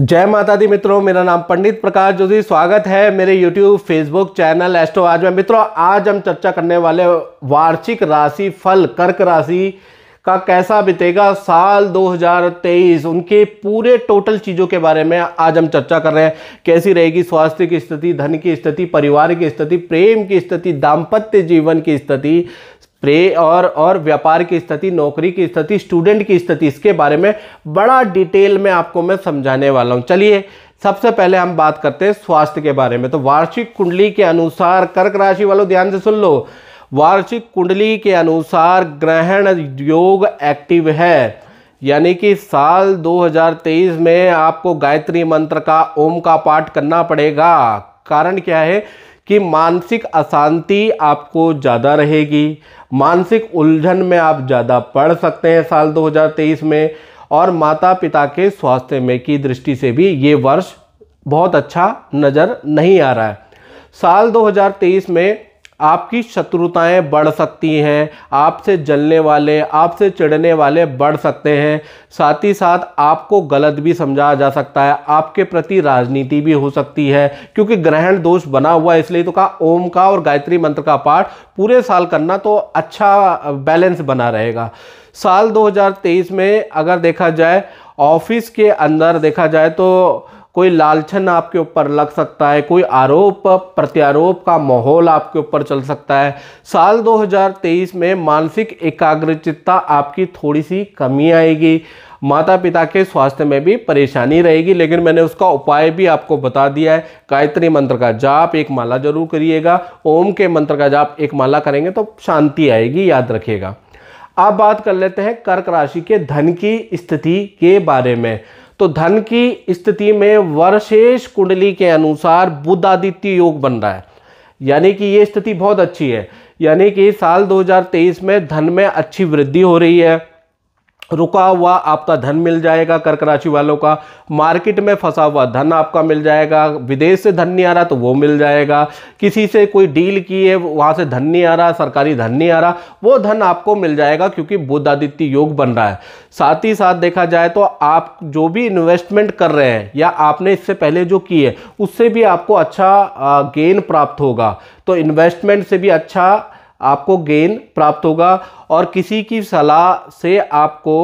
जय माता दी मित्रों मेरा नाम पंडित प्रकाश जोशी स्वागत है मेरे YouTube Facebook चैनल एस्ट्रो आज में मित्रों आज हम चर्चा करने वाले वार्षिक राशि फल कर्क राशि का कैसा बीतेगा साल 2023 उनके पूरे टोटल चीज़ों के बारे में आज हम चर्चा कर रहे हैं कैसी रहेगी स्वास्थ्य की स्थिति धन की स्थिति परिवार की स्थिति प्रेम की स्थिति दाम्पत्य जीवन की स्थिति प्रे और और व्यापार की स्थिति नौकरी की स्थिति स्टूडेंट की स्थिति इसके बारे में बड़ा डिटेल में आपको मैं समझाने वाला हूँ चलिए सबसे पहले हम बात करते हैं स्वास्थ्य के बारे में तो वार्षिक कुंडली के अनुसार कर्क राशि वालों ध्यान से सुन लो वार्षिक कुंडली के अनुसार ग्रहण योग एक्टिव है यानी कि साल 2023 में आपको गायत्री मंत्र का ओम का पाठ करना पड़ेगा कारण क्या है कि मानसिक अशांति आपको ज़्यादा रहेगी मानसिक उलझन में आप ज़्यादा पढ़ सकते हैं साल 2023 में और माता पिता के स्वास्थ्य में की दृष्टि से भी ये वर्ष बहुत अच्छा नज़र नहीं आ रहा है साल 2023 में आपकी शत्रुताएं बढ़ सकती हैं आपसे जलने वाले आपसे चढ़ने वाले बढ़ सकते हैं साथ ही साथ आपको गलत भी समझा जा सकता है आपके प्रति राजनीति भी हो सकती है क्योंकि ग्रहण दोष बना हुआ है इसलिए तो कहा ओम का और गायत्री मंत्र का पाठ पूरे साल करना तो अच्छा बैलेंस बना रहेगा साल 2023 में अगर देखा जाए ऑफिस के अंदर देखा जाए तो कोई लालछन आपके ऊपर लग सकता है कोई आरोप प्रत्यारोप का माहौल आपके ऊपर चल सकता है साल 2023 में मानसिक एकाग्रचितता आपकी थोड़ी सी कमी आएगी माता पिता के स्वास्थ्य में भी परेशानी रहेगी लेकिन मैंने उसका उपाय भी आपको बता दिया है गायत्री मंत्र का जाप एक माला जरूर करिएगा ओम के मंत्र का जाप एक माला करेंगे तो शांति आएगी याद रखिएगा अब बात कर लेते हैं कर्क राशि के धन की स्थिति के बारे में तो धन की स्थिति में वर्षेश कुंडली के अनुसार बुद्ध आदित्य योग बन रहा है यानी कि ये स्थिति बहुत अच्छी है यानी कि साल 2023 में धन में अच्छी वृद्धि हो रही है रुका हुआ आपका धन मिल जाएगा कर्क राशि वालों का मार्केट में फंसा हुआ धन आपका मिल जाएगा विदेश से धन नहीं आ रहा तो वो मिल जाएगा किसी से कोई डील की है वहाँ से धन नहीं आ रहा सरकारी धन नहीं आ रहा वो धन आपको मिल जाएगा क्योंकि बुद्ध आदित्य योग बन रहा है साथ ही साथ देखा जाए तो आप जो भी इन्वेस्टमेंट कर रहे हैं या आपने इससे पहले जो की है उससे भी आपको अच्छा गेन प्राप्त होगा तो इन्वेस्टमेंट से भी अच्छा आपको गेन प्राप्त होगा और किसी की सलाह से आपको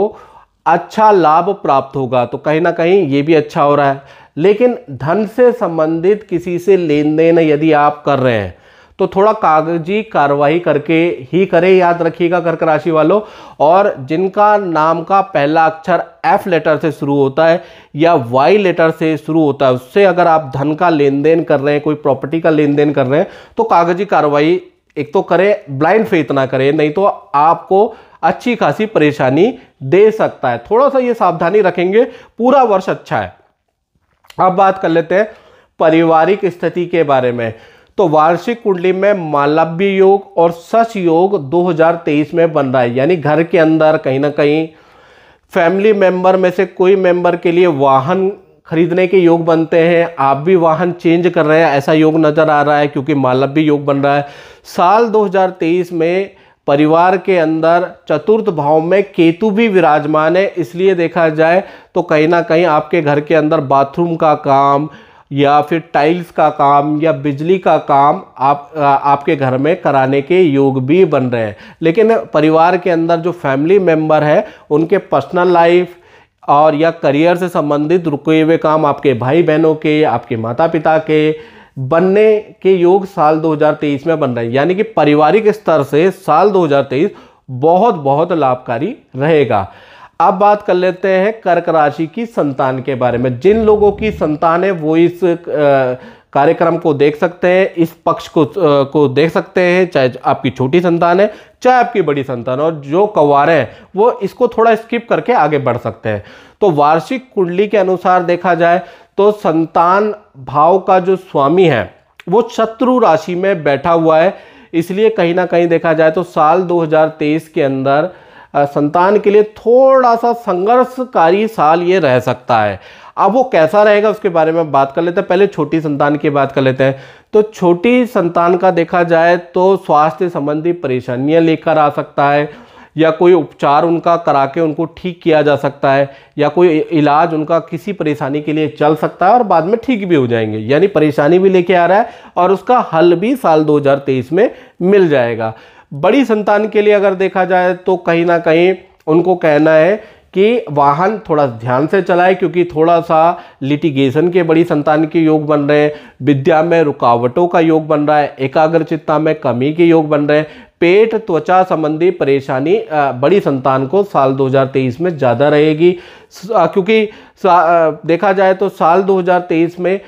अच्छा लाभ प्राप्त होगा तो कहीं ना कहीं ये भी अच्छा हो रहा है लेकिन धन से संबंधित किसी से लेन देन यदि आप कर रहे हैं तो थोड़ा कागजी कार्रवाई करके ही करें याद रखिएगा कर्क राशि वालों और जिनका नाम का पहला अक्षर एफ लेटर से शुरू होता है या वाई लेटर से शुरू होता है उससे अगर आप धन का लेन देन कर रहे हैं कोई प्रॉपर्टी का लेन देन कर रहे हैं तो कागजी कार्रवाई एक तो करें ब्लाइंड फेथ ना करें नहीं तो आपको अच्छी खासी परेशानी दे सकता है थोड़ा सा ये सावधानी रखेंगे पूरा वर्ष अच्छा है अब बात कर लेते हैं पारिवारिक स्थिति के बारे में तो वार्षिक कुंडली में मालव्य योग और सच योग 2023 में बन रहा है यानी घर के अंदर कहीं ना कहीं फैमिली मेंबर में से कोई मेंबर के लिए वाहन खरीदने के योग बनते हैं आप भी वाहन चेंज कर रहे हैं ऐसा योग नज़र आ रहा है क्योंकि मालव भी योग बन रहा है साल 2023 में परिवार के अंदर चतुर्थ भाव में केतु भी विराजमान है इसलिए देखा जाए तो कहीं ना कहीं आपके घर के अंदर बाथरूम का काम या फिर टाइल्स का काम या बिजली का काम आप आ, आपके घर में कराने के योग भी बन रहे हैं लेकिन परिवार के अंदर जो फैमिली मेम्बर है उनके पर्सनल लाइफ और या करियर से संबंधित रुके हुए काम आपके भाई बहनों के आपके माता पिता के बनने के योग साल 2023 में बन रहे हैं यानी कि पारिवारिक स्तर से साल 2023 बहुत बहुत लाभकारी रहेगा अब बात कर लेते हैं कर्क राशि की संतान के बारे में जिन लोगों की संतान है वो इस आ, कार्यक्रम को देख सकते हैं इस पक्ष को को देख सकते हैं चाहे आपकी छोटी संतान है चाहे आपकी बड़ी संतान और जो कवारे हैं वो इसको थोड़ा स्किप करके आगे बढ़ सकते हैं तो वार्षिक कुंडली के अनुसार देखा जाए तो संतान भाव का जो स्वामी है वो शत्रु राशि में बैठा हुआ है इसलिए कहीं ना कहीं देखा जाए तो साल 2023 के अंदर संतान के लिए थोड़ा सा संघर्षकारी साल ये रह सकता है अब वो कैसा रहेगा उसके बारे में बात कर लेते हैं पहले छोटी संतान की बात कर लेते हैं तो छोटी संतान का देखा जाए तो स्वास्थ्य संबंधी परेशानियाँ लेकर आ सकता है या कोई उपचार उनका करा के उनको ठीक किया जा सकता है या कोई इलाज उनका किसी परेशानी के लिए चल सकता है और बाद में ठीक भी हो जाएंगे यानी परेशानी भी लेके आ रहा है और उसका हल भी साल 2023 में मिल जाएगा बड़ी संतान के लिए अगर देखा जाए तो कहीं ना कहीं उनको कहना है कि वाहन थोड़ा ध्यान से चलाए क्योंकि थोड़ा सा लिटिगेशन के बड़ी संतान के योग बन रहे हैं विद्या में रुकावटों का योग बन रहा है एकाग्रचितता में कमी के योग बन रहे हैं पेट त्वचा संबंधी परेशानी बड़ी संतान को साल 2023 में ज़्यादा रहेगी क्योंकि देखा जाए तो साल 2023 में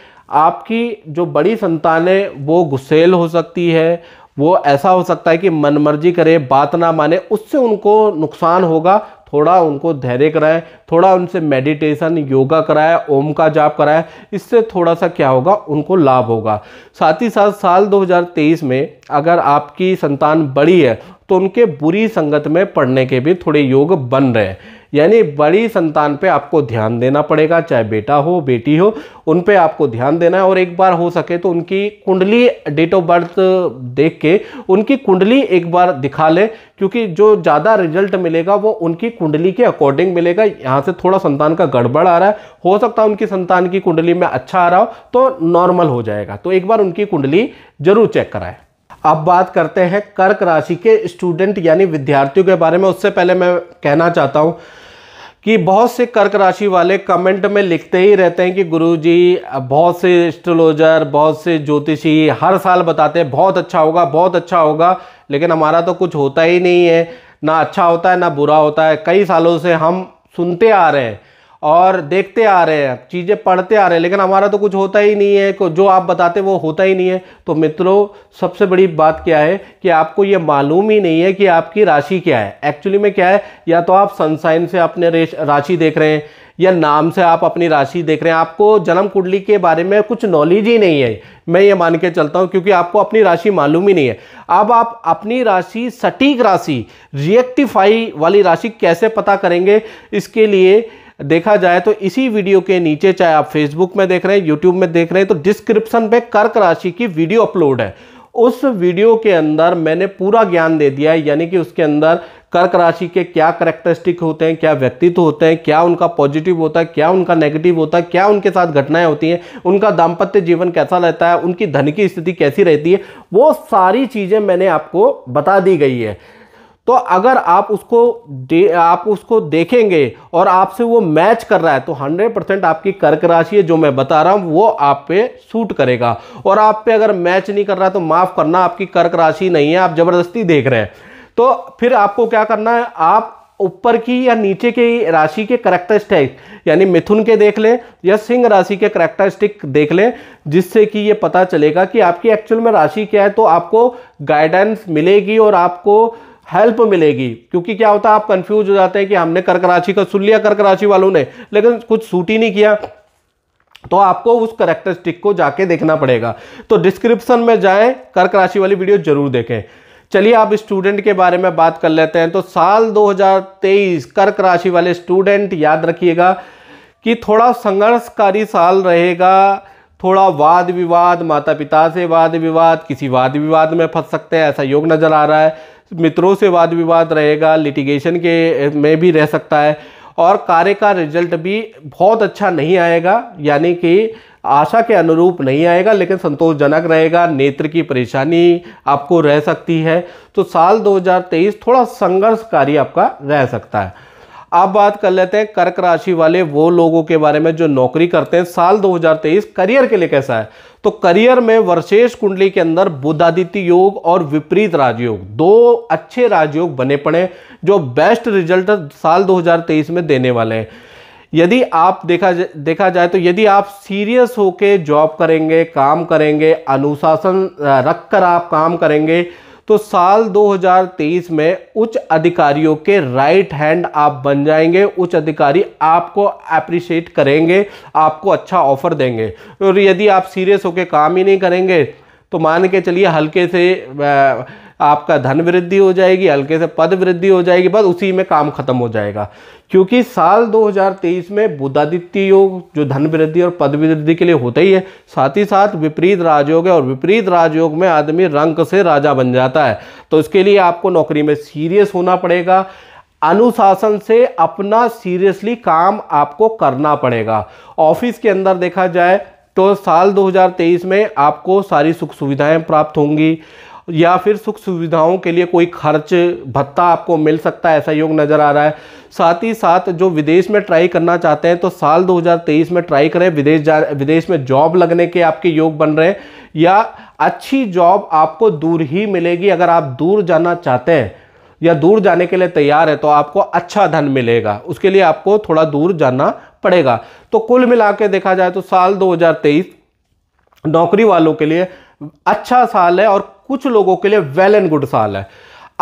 आपकी जो बड़ी संतान है वो गुस्सेल हो सकती है वो ऐसा हो सकता है कि मनमर्जी करे बात ना माने उससे उनको नुकसान होगा थोड़ा उनको धैर्य कराएं थोड़ा उनसे मेडिटेशन योगा कराएं ओम का जाप कराएं इससे थोड़ा सा क्या होगा उनको लाभ होगा साथ ही साथ साल 2023 में अगर आपकी संतान बड़ी है तो उनके बुरी संगत में पढ़ने के भी थोड़े योग बन रहे हैं यानी बड़ी संतान पे आपको ध्यान देना पड़ेगा चाहे बेटा हो बेटी हो उन पे आपको ध्यान देना है और एक बार हो सके तो उनकी कुंडली डेट ऑफ बर्थ देख के उनकी कुंडली एक बार दिखा लें क्योंकि जो ज़्यादा रिजल्ट मिलेगा वो उनकी कुंडली के अकॉर्डिंग मिलेगा यहाँ से थोड़ा संतान का गड़बड़ आ रहा है हो सकता है उनकी संतान की कुंडली में अच्छा आ रहा हो तो नॉर्मल हो जाएगा तो एक बार उनकी कुंडली जरूर चेक कराएं अब बात करते हैं कर्क राशि के स्टूडेंट यानी विद्यार्थियों के बारे में उससे पहले मैं कहना चाहता हूँ कि बहुत से कर्क राशि वाले कमेंट में लिखते ही रहते हैं कि गुरुजी बहुत से एस्ट्रोलॉजर बहुत से ज्योतिषी हर साल बताते हैं बहुत अच्छा होगा बहुत अच्छा होगा लेकिन हमारा तो कुछ होता ही नहीं है ना अच्छा होता है ना बुरा होता है कई सालों से हम सुनते आ रहे हैं और देखते आ रहे हैं चीज़ें पढ़ते आ रहे हैं लेकिन हमारा तो कुछ होता ही नहीं है जो आप बताते वो होता ही नहीं है तो मित्रों सबसे बड़ी बात क्या है कि आपको ये मालूम ही नहीं है कि आपकी राशि क्या है एक्चुअली में क्या है या तो आप सनसाइन से अपने राशि देख रहे हैं या नाम से आप अपनी राशि देख रहे हैं आपको जन्म कुंडली के बारे में कुछ नॉलेज ही नहीं है मैं ये मान के चलता हूँ क्योंकि आपको अपनी राशि मालूम ही नहीं है अब आप अपनी राशि सटीक राशि रिएक्टिफाई वाली राशि कैसे पता करेंगे इसके लिए देखा जाए तो इसी वीडियो के नीचे चाहे आप फेसबुक में देख रहे हैं यूट्यूब में देख रहे हैं तो डिस्क्रिप्शन पे कर्क राशि की वीडियो अपलोड है उस वीडियो के अंदर मैंने पूरा ज्ञान दे दिया है यानी कि उसके अंदर कर्क राशि के क्या करेक्टरिस्टिक होते हैं क्या व्यक्तित्व होते हैं क्या उनका पॉजिटिव होता है क्या उनका नेगेटिव होता है क्या उनके साथ घटनाएं होती हैं उनका दाम्पत्य जीवन कैसा रहता है उनकी धन की स्थिति कैसी रहती है वो सारी चीज़ें मैंने आपको बता दी गई है तो अगर आप उसको दे आप उसको देखेंगे और आपसे वो मैच कर रहा है तो 100 परसेंट आपकी कर्क राशि है जो मैं बता रहा हूँ वो आप पे सूट करेगा और आप पे अगर मैच नहीं कर रहा है तो माफ़ करना आपकी कर्क राशि नहीं है आप ज़बरदस्ती देख रहे हैं तो फिर आपको क्या करना है आप ऊपर की या नीचे की राशि के करेक्टरिस्टिक यानी मिथुन के देख लें या सिंह राशि के करेक्टरिस्टिक देख लें जिससे कि ये पता चलेगा कि आपकी एक्चुअल में राशि क्या है तो आपको गाइडेंस मिलेगी और आपको हेल्प मिलेगी क्योंकि क्या होता है आप कंफ्यूज हो जाते हैं कि हमने कर कराची का सुन लिया कर कराची वालों ने लेकिन कुछ सूट ही नहीं किया तो आपको उस करेक्टरिस्टिक को जाके देखना पड़ेगा तो डिस्क्रिप्शन में जाए कर कराची वाली वीडियो जरूर देखें चलिए आप स्टूडेंट के बारे में बात कर लेते हैं तो साल 2023 कर्क राशि वाले स्टूडेंट याद रखिएगा कि थोड़ा संघर्षकारी साल रहेगा थोड़ा वाद विवाद माता पिता से वाद विवाद किसी वाद विवाद में फंस सकते हैं ऐसा योग नज़र आ रहा है मित्रों से वाद विवाद रहेगा लिटिगेशन के में भी रह सकता है और कार्य का रिजल्ट भी बहुत अच्छा नहीं आएगा यानी कि आशा के अनुरूप नहीं आएगा लेकिन संतोषजनक रहेगा नेत्र की परेशानी आपको रह सकती है तो साल 2023 थोड़ा संघर्षकारी आपका रह सकता है अब बात कर लेते हैं कर्क राशि वाले वो लोगों के बारे में जो नौकरी करते हैं साल 2023 करियर के लिए कैसा है तो करियर में वर्षेश कुंडली के अंदर बुद्धादित्य योग और विपरीत राजयोग दो अच्छे राजयोग बने पड़े जो बेस्ट रिजल्ट साल 2023 में देने वाले हैं यदि आप देखा जा, देखा जाए तो यदि आप सीरियस होकर जॉब करेंगे काम करेंगे अनुशासन रख कर आप काम करेंगे तो साल 2023 में उच्च अधिकारियों के राइट हैंड आप बन जाएंगे उच्च अधिकारी आपको अप्रिशिएट करेंगे आपको अच्छा ऑफर देंगे और यदि आप सीरियस होकर काम ही नहीं करेंगे तो मान के चलिए हल्के से आ, आपका धन वृद्धि हो जाएगी हल्के से पद वृद्धि हो जाएगी बस उसी में काम खत्म हो जाएगा क्योंकि साल 2023 में बुद्धादित्य योग जो धन वृद्धि और पद वृद्धि के लिए होता ही है साथ ही साथ विपरीत राजयोग है और विपरीत राजयोग में आदमी रंग से राजा बन जाता है तो इसके लिए आपको नौकरी में सीरियस होना पड़ेगा अनुशासन से अपना सीरियसली काम आपको करना पड़ेगा ऑफिस के अंदर देखा जाए तो साल 2023 में आपको सारी सुख सुविधाएं प्राप्त होंगी या फिर सुख सुविधाओं के लिए कोई खर्च भत्ता आपको मिल सकता है ऐसा योग नज़र आ रहा है साथ ही साथ जो विदेश में ट्राई करना चाहते हैं तो साल 2023 में ट्राई करें विदेश जा विदेश में जॉब लगने के आपके योग बन रहे हैं या अच्छी जॉब आपको दूर ही मिलेगी अगर आप दूर जाना चाहते हैं या दूर जाने के लिए तैयार है तो आपको अच्छा धन मिलेगा उसके लिए आपको थोड़ा दूर जाना पड़ेगा तो कुल मिला के देखा जाए तो साल 2023 नौकरी वालों के लिए अच्छा साल है और कुछ लोगों के लिए वेल एंड गुड साल है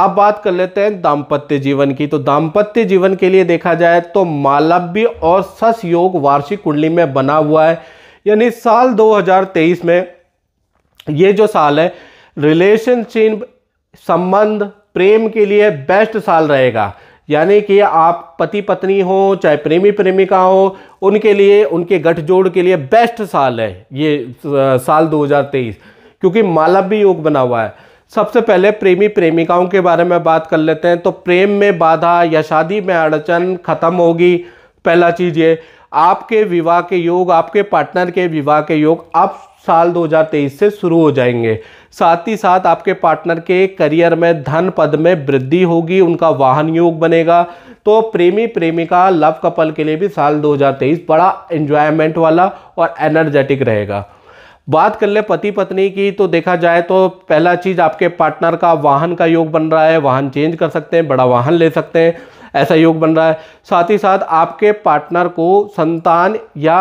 अब बात कर लेते हैं दाम्पत्य जीवन की तो दाम्पत्य जीवन के लिए देखा जाए तो मालव्य और सस योग वार्षिक कुंडली में बना हुआ है यानी साल 2023 में ये जो साल है रिलेशनशिप संबंध प्रेम के लिए बेस्ट साल रहेगा यानी कि आप पति पत्नी हो चाहे प्रेमी प्रेमिका हो उनके लिए उनके गठजोड़ के लिए बेस्ट साल है ये साल 2023 क्योंकि भी योग बना हुआ है सबसे पहले प्रेमी प्रेमिकाओं के बारे में बात कर लेते हैं तो प्रेम में बाधा या शादी में अड़चन खत्म होगी पहला चीज़ ये आपके विवाह के योग आपके पार्टनर के विवाह के योग अब साल 2023 से शुरू हो जाएंगे साथ ही साथ आपके पार्टनर के करियर में धन पद में वृद्धि होगी उनका वाहन योग बनेगा तो प्रेमी प्रेमिका लव कपल के लिए भी साल 2023 बड़ा एंजॉयमेंट वाला और एनर्जेटिक रहेगा बात कर ले पति पत्नी की तो देखा जाए तो पहला चीज़ आपके पार्टनर का वाहन का योग बन रहा है वाहन चेंज कर सकते हैं बड़ा वाहन ले सकते हैं ऐसा योग बन रहा है साथ ही साथ आपके पार्टनर को संतान या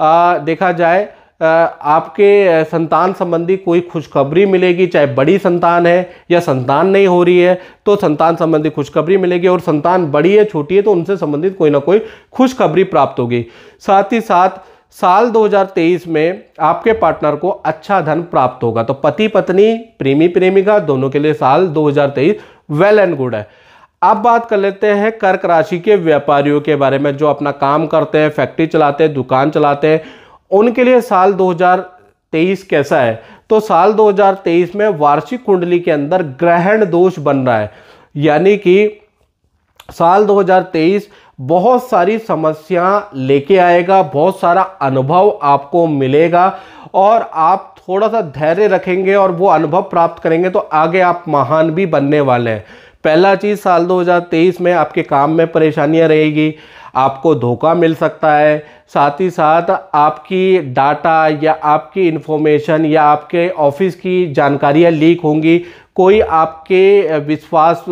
आ, देखा जाए आ, आपके संतान संबंधी कोई खुशखबरी मिलेगी चाहे बड़ी संतान है या संतान नहीं हो रही है तो संतान संबंधी खुशखबरी मिलेगी और संतान बड़ी है छोटी है तो उनसे संबंधित कोई ना कोई खुशखबरी प्राप्त होगी साथ ही साथ साल 2023 में आपके पार्टनर को अच्छा धन प्राप्त होगा तो पति पत्नी प्रेमी प्रेमिका दोनों के लिए साल 2023 वेल एंड गुड है अब बात कर लेते हैं कर्क राशि के व्यापारियों के बारे में जो अपना काम करते हैं फैक्ट्री चलाते हैं दुकान चलाते हैं उनके लिए साल 2023 कैसा है तो साल 2023 में वार्षिक कुंडली के अंदर ग्रहण दोष बन रहा है यानी कि साल 2023 बहुत सारी समस्या लेके आएगा बहुत सारा अनुभव आपको मिलेगा और आप थोड़ा सा धैर्य रखेंगे और वो अनुभव प्राप्त करेंगे तो आगे आप महान भी बनने वाले हैं पहला चीज़ साल 2023 में आपके काम में परेशानियां रहेगी आपको धोखा मिल सकता है साथ ही साथ आपकी डाटा या आपकी इन्फॉर्मेशन या आपके ऑफिस की जानकारियां लीक होंगी कोई आपके विश्वास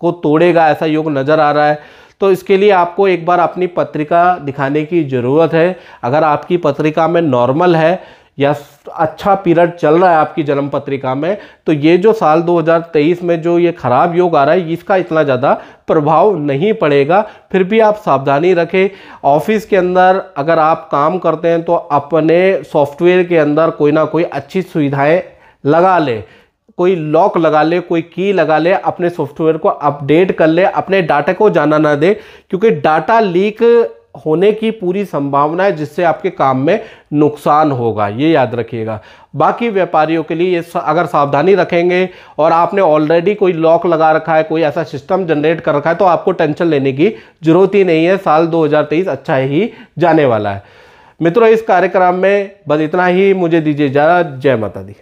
को तोड़ेगा ऐसा योग नज़र आ रहा है तो इसके लिए आपको एक बार अपनी पत्रिका दिखाने की ज़रूरत है अगर आपकी पत्रिका में नॉर्मल है या अच्छा पीरियड चल रहा है आपकी जन्म पत्रिका में तो ये जो साल 2023 में जो ये ख़राब योग आ रहा है इसका इतना ज़्यादा प्रभाव नहीं पड़ेगा फिर भी आप सावधानी रखें ऑफिस के अंदर अगर आप काम करते हैं तो अपने सॉफ्टवेयर के अंदर कोई ना कोई अच्छी सुविधाएं लगा लें कोई लॉक लगा ले कोई की लगा ले अपने सॉफ्टवेयर को अपडेट कर ले अपने डाटा को जाना ना दे क्योंकि डाटा लीक होने की पूरी संभावना है जिससे आपके काम में नुकसान होगा ये याद रखिएगा बाकी व्यापारियों के लिए ये अगर सावधानी रखेंगे और आपने ऑलरेडी कोई लॉक लगा रखा है कोई ऐसा सिस्टम जनरेट कर रखा है तो आपको टेंशन लेने की जरूरत ही नहीं है साल 2023 अच्छा ही जाने वाला है मित्रों इस कार्यक्रम में बस इतना ही मुझे दीजिए जय माता दी